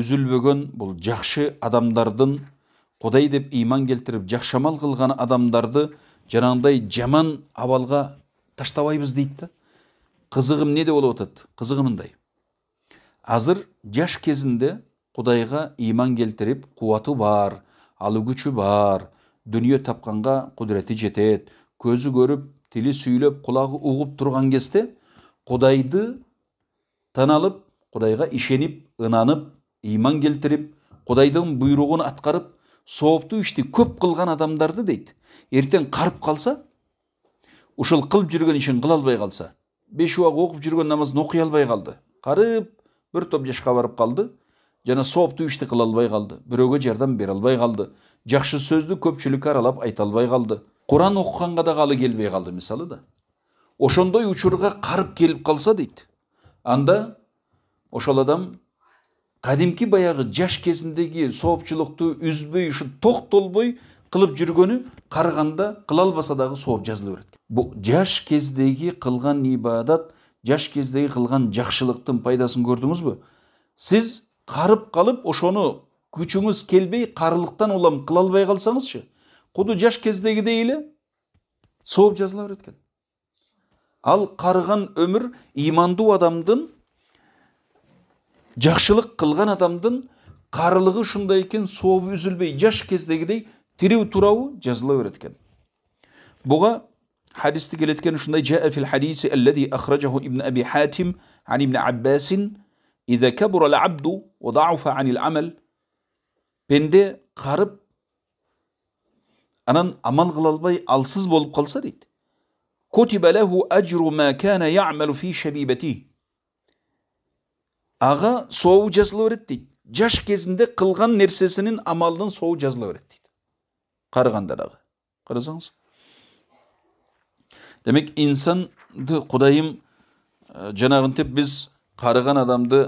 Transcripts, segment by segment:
үзілбеген бұл жақшы адамдардың құдай деп иман келтіріп жақшамал амал қылған адамдарды жаңағындай жаман абалға таштабайбыз дейді да қызығым де болып жатады қызығы мындай азыр жаш кезінде құдайға иман келтіріп қуаты бар алу күчі бар дүние тапқанға құдіреті жетеді көзі көріп тілі сөйлеп құлағы ұғып тұрған кезде құдайды таналып құдайға ішеніп ынанып иман келтіріп құдайдың бұйрығын атқарып сауапты ішті көп қылған адамдарды дейді ертең қарып қалса ұшыл қылып жүрген ішін қыла албай қалса беш уақ оқып жүрген намазын оқи албай қалды қарып бір топ жашқа барып қалды жана сооптуу ишти кыла албай қалды бирөөгө жардам бере албай қалды жақсы сөзді көпшілікке аралап айта албай қалды құран оқығанға да қалы келбей қалды мысалы да ошондой учурга қарып келіп қалса дейт анда ошол адам кадимки баягы жаш кезиндеги соопчулукту үзбөй ушу токтолбой кылып жүргөнү караганда кыла албаса дагы сооп жазыла берет бул жаш кездеги кылган ибадат жаш кездеги кылган жакшылыктын пайдасын көрдүңүзбү Сіз қарып калып ошону күчүңүз келбей қарылықтан олам кыла албай калсаңызчы куду жаш кездегидей эле сооп жазыла берет экен ал карыган өмүр ыймандуу адамдын жақшылық қылған адамдың қарылығы шындай екен соғып үзілбей жаш кездегідей тереу туралы жазыла береді екен бұға حديث келеді екен шындай جاء في الحديث الذي أخرجه ابن أبي حاتم عن ابن عباس إذا كبر العبد وضعف عن العمل пенде қарып анан амал қыла албай алсыз болып қалса дейді كتب له أجر ما كان يعمل في شبيبته аға соуы жазыла береді дейді жас кезінде қылған нәрсесінің амалының соу жазыла береді дейді қарағанда дағы қарасаңыз демек инсанды құдайым ә, жаңағынтеп біз қарыған адамды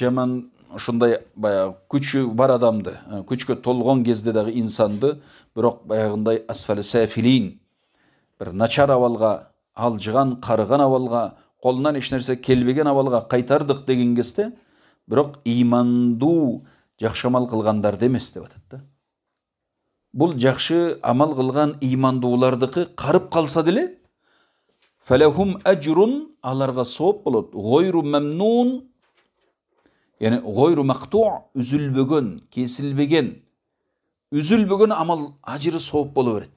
жаман ушундай баягы күчү бар адамды күчкө толған кезде дагы инсанды бирок баяғындай асфали сафилин бір начар абалга алжыған қарыған абалга қолынан ешнәрсе келбеген абалға қайтардық деген кезде бірақ иманду жақшы амал қылғандарды емес деп атады да бұл жақшы амал қылған имандулардықы қарып қалса деле фәләхум әжрун аларға соп болады ғойру мәмнун яғни ғойру мақту үзілбеген кесілбеген үзілбеген амал ажыры соғып бола береді